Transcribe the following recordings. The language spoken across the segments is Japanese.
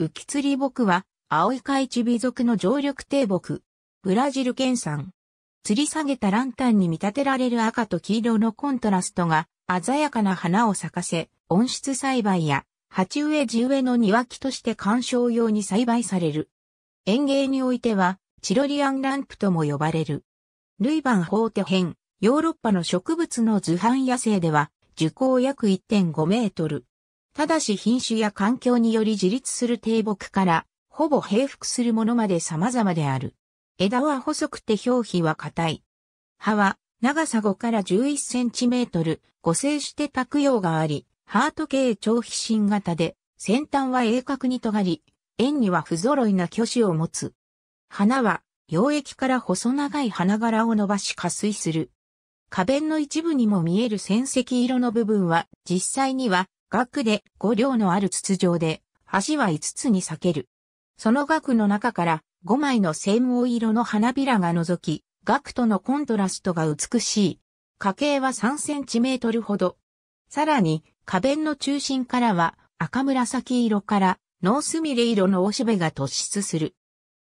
浮き釣り木は、青い海地美族の常緑低木。ブラジル県産。吊り下げたランタンに見立てられる赤と黄色のコントラストが鮮やかな花を咲かせ、温室栽培や鉢植え地植えの庭木として観賞用に栽培される。園芸においては、チロリアンランプとも呼ばれる。ルイバン法手編、ヨーロッパの植物の図版野生では、樹高約1.5メートル。ただし品種や環境により自立する低木から、ほぼ平服するものまで様々である。枝は細くて表皮は硬い。葉は長さ5から11センチメートル、五星して卓用があり、ハート形長皮芯型で、先端は鋭角に尖り、円には不揃いな巨子を持つ。花は、溶液から細長い花柄を伸ばし加水する。花弁の一部にも見える鮮石色の部分は、実際には額で5両のある筒状で、橋は5つに裂ける。その額の中から5枚の専門色の花びらが覗き、額とのコントラストが美しい。家計は3センチメートルほど。さらに、花弁の中心からは赤紫色からノースミレ色のおしべが突出する。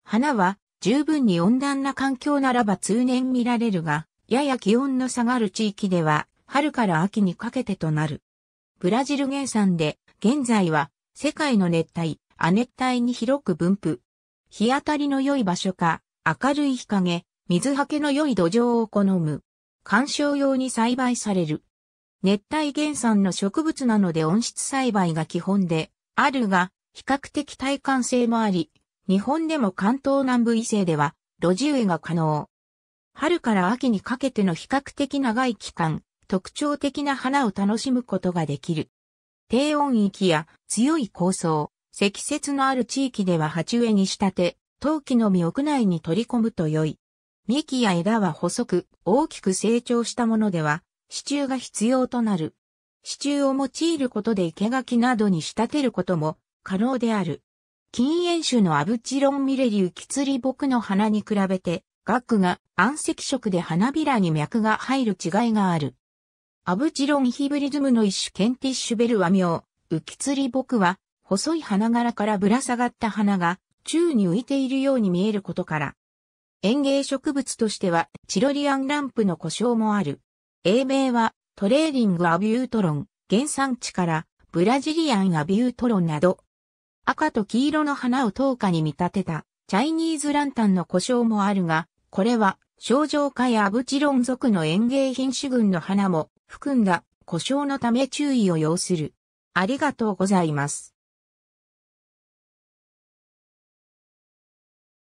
花は十分に温暖な環境ならば通年見られるが、やや気温の下がる地域では、春から秋にかけてとなる。ブラジル原産で、現在は世界の熱帯、亜熱帯に広く分布。日当たりの良い場所か、明るい日陰、水はけの良い土壌を好む。観賞用に栽培される。熱帯原産の植物なので温室栽培が基本で、あるが、比較的耐寒性もあり、日本でも関東南部以西では、路地植えが可能。春から秋にかけての比較的長い期間、特徴的な花を楽しむことができる。低温域や強い高層、積雪のある地域では鉢植えに仕立て、陶器の実屋内に取り込むと良い。幹や枝は細く、大きく成長したものでは、支柱が必要となる。支柱を用いることで生垣などに仕立てることも可能である。禁煙種のアブチロンミレリュキツリボクの花に比べて、額が暗赤色で花びらに脈が入る違いがある。アブチロンヒブリズムの一種ケンティッシュベルは名、浮き釣り僕は、細い花柄からぶら下がった花が、宙に浮いているように見えることから。園芸植物としては、チロリアンランプの故障もある。英名は、トレーリングアビュートロン、原産地から、ブラジリアンアビュートロンなど。赤と黄色の花を灯火に見立てた、チャイニーズランタンの故障もあるが、これは、症状化やアブチロン族の園芸品種群の花も含んだ故障のため注意を要する。ありがとうございます。